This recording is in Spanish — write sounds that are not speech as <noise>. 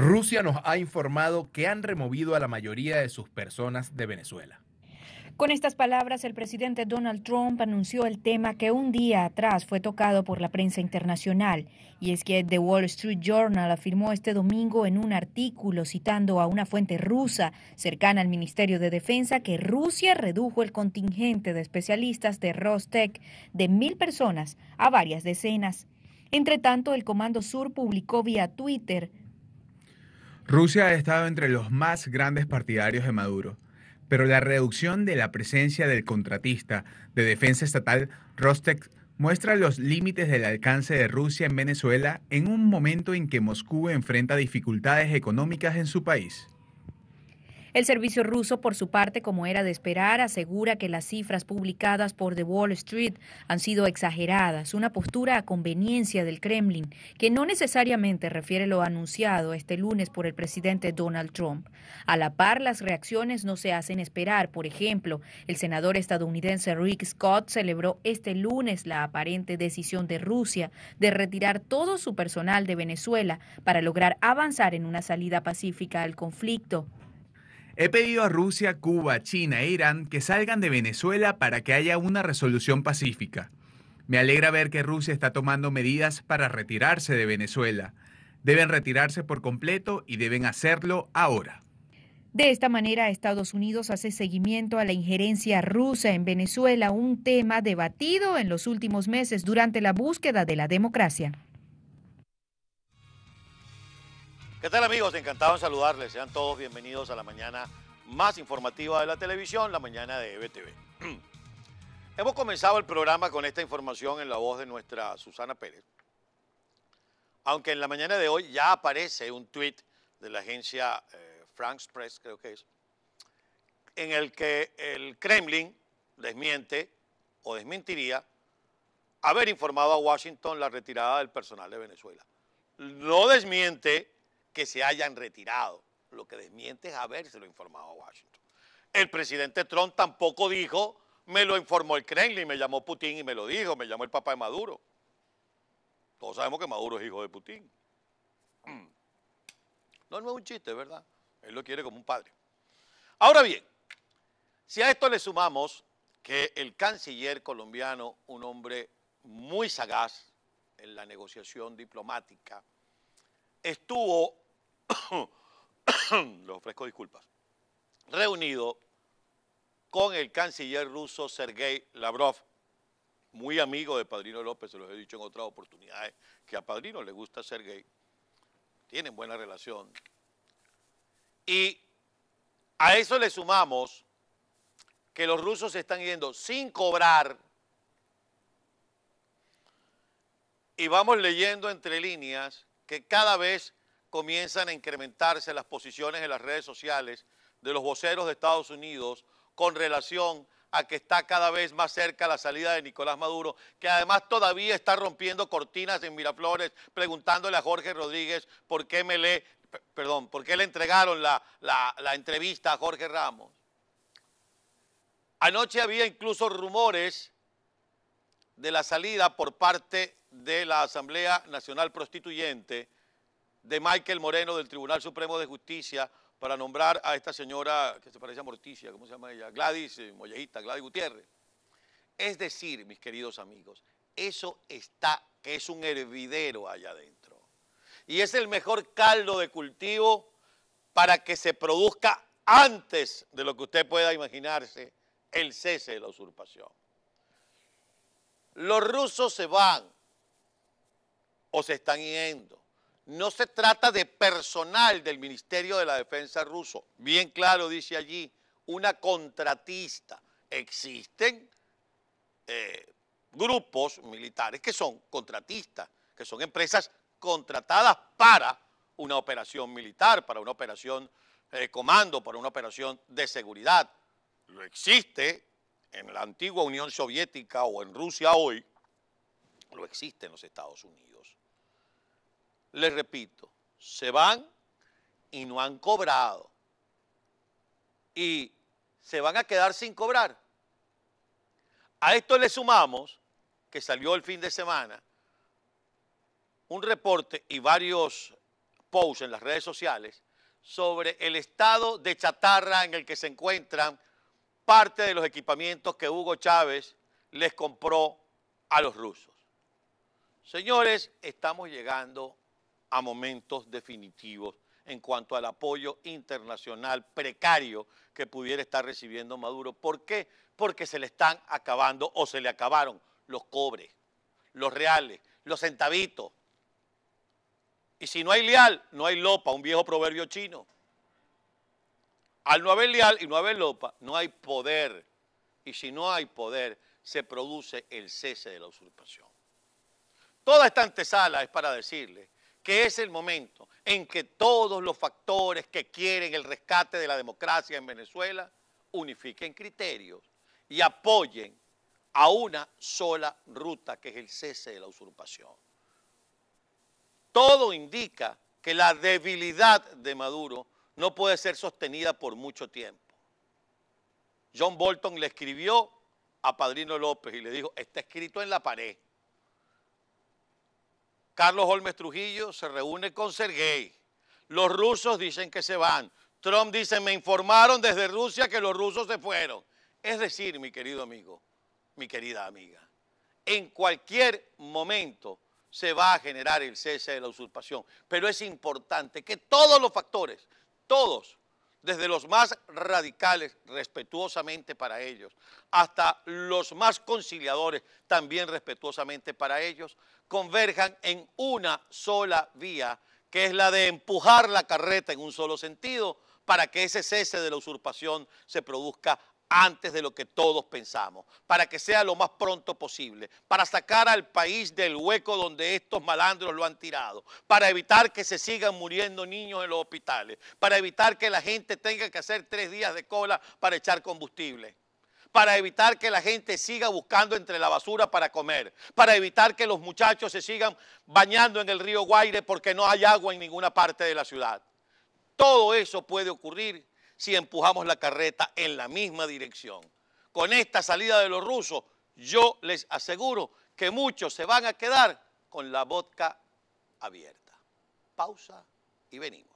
Rusia nos ha informado que han removido a la mayoría de sus personas de Venezuela. Con estas palabras, el presidente Donald Trump anunció el tema que un día atrás fue tocado por la prensa internacional, y es que The Wall Street Journal afirmó este domingo en un artículo citando a una fuente rusa cercana al Ministerio de Defensa que Rusia redujo el contingente de especialistas de Rostec de mil personas a varias decenas. Entre tanto, el Comando Sur publicó vía Twitter Rusia ha estado entre los más grandes partidarios de Maduro, pero la reducción de la presencia del contratista de defensa estatal Rostec muestra los límites del alcance de Rusia en Venezuela en un momento en que Moscú enfrenta dificultades económicas en su país. El servicio ruso, por su parte, como era de esperar, asegura que las cifras publicadas por The Wall Street han sido exageradas, una postura a conveniencia del Kremlin, que no necesariamente refiere lo anunciado este lunes por el presidente Donald Trump. A la par, las reacciones no se hacen esperar. Por ejemplo, el senador estadounidense Rick Scott celebró este lunes la aparente decisión de Rusia de retirar todo su personal de Venezuela para lograr avanzar en una salida pacífica al conflicto. He pedido a Rusia, Cuba, China e Irán que salgan de Venezuela para que haya una resolución pacífica. Me alegra ver que Rusia está tomando medidas para retirarse de Venezuela. Deben retirarse por completo y deben hacerlo ahora. De esta manera, Estados Unidos hace seguimiento a la injerencia rusa en Venezuela, un tema debatido en los últimos meses durante la búsqueda de la democracia. ¿Qué tal amigos? Encantado en saludarles. Sean todos bienvenidos a la mañana más informativa de la televisión, la mañana de EBTV. <clears throat> Hemos comenzado el programa con esta información en la voz de nuestra Susana Pérez. Aunque en la mañana de hoy ya aparece un tuit de la agencia eh, Frank's Press, creo que es, en el que el Kremlin desmiente o desmentiría haber informado a Washington la retirada del personal de Venezuela. No desmiente que se hayan retirado, lo que desmiente es lo informado a Washington. El presidente Trump tampoco dijo, me lo informó el Kremlin, me llamó Putin y me lo dijo, me llamó el papá de Maduro. Todos sabemos que Maduro es hijo de Putin. <clears throat> No, no es un chiste, ¿verdad? Él lo quiere como un padre. Ahora bien, si a esto le sumamos que el canciller colombiano, un hombre muy sagaz en la negociación diplomática, estuvo, <coughs> le ofrezco disculpas, reunido con el canciller ruso Sergei Lavrov, muy amigo de Padrino López, se los he dicho en otras oportunidades, que a Padrino le gusta Sergei, tienen buena relación. Y a eso le sumamos que los rusos se están yendo sin cobrar. Y vamos leyendo entre líneas que cada vez comienzan a incrementarse las posiciones en las redes sociales de los voceros de Estados Unidos con relación a que está cada vez más cerca la salida de Nicolás Maduro, que además todavía está rompiendo cortinas en Miraflores, preguntándole a Jorge Rodríguez por qué me le, perdón, por qué le entregaron la, la, la entrevista a Jorge Ramos. Anoche había incluso rumores de la salida por parte de la Asamblea Nacional Prostituyente de Michael Moreno del Tribunal Supremo de Justicia para nombrar a esta señora que se parece a Morticia, ¿cómo se llama ella? Gladys eh, Mollejita, Gladys Gutiérrez. Es decir, mis queridos amigos, eso está, que es un hervidero allá adentro. Y es el mejor caldo de cultivo para que se produzca antes de lo que usted pueda imaginarse el cese de la usurpación los rusos se van o se están yendo. No se trata de personal del Ministerio de la Defensa ruso. Bien claro dice allí, una contratista. Existen eh, grupos militares que son contratistas, que son empresas contratadas para una operación militar, para una operación de eh, comando, para una operación de seguridad. Lo existe en la antigua Unión Soviética o en Rusia hoy, lo existe en los Estados Unidos. Les repito, se van y no han cobrado. Y se van a quedar sin cobrar. A esto le sumamos que salió el fin de semana un reporte y varios posts en las redes sociales sobre el estado de chatarra en el que se encuentran parte de los equipamientos que Hugo Chávez les compró a los rusos. Señores, estamos llegando a momentos definitivos en cuanto al apoyo internacional precario que pudiera estar recibiendo Maduro. ¿Por qué? Porque se le están acabando o se le acabaron los cobres, los reales, los centavitos. Y si no hay leal, no hay lopa, un viejo proverbio chino. Al no haber leal y no haber lopa, no hay poder. Y si no hay poder, se produce el cese de la usurpación. Toda esta antesala es para decirle que es el momento en que todos los factores que quieren el rescate de la democracia en Venezuela unifiquen criterios y apoyen a una sola ruta, que es el cese de la usurpación. Todo indica que la debilidad de Maduro no puede ser sostenida por mucho tiempo. John Bolton le escribió a Padrino López y le dijo, está escrito en la pared. Carlos Holmes Trujillo se reúne con Sergei. Los rusos dicen que se van. Trump dice, me informaron desde Rusia que los rusos se fueron. Es decir, mi querido amigo, mi querida amiga, en cualquier momento se va a generar el cese de la usurpación. Pero es importante que todos los factores todos, desde los más radicales, respetuosamente para ellos, hasta los más conciliadores, también respetuosamente para ellos, converjan en una sola vía, que es la de empujar la carreta en un solo sentido para que ese cese de la usurpación se produzca antes de lo que todos pensamos, para que sea lo más pronto posible, para sacar al país del hueco donde estos malandros lo han tirado, para evitar que se sigan muriendo niños en los hospitales, para evitar que la gente tenga que hacer tres días de cola para echar combustible para evitar que la gente siga buscando entre la basura para comer, para evitar que los muchachos se sigan bañando en el río Guaire porque no hay agua en ninguna parte de la ciudad. Todo eso puede ocurrir si empujamos la carreta en la misma dirección. Con esta salida de los rusos, yo les aseguro que muchos se van a quedar con la vodka abierta. Pausa y venimos.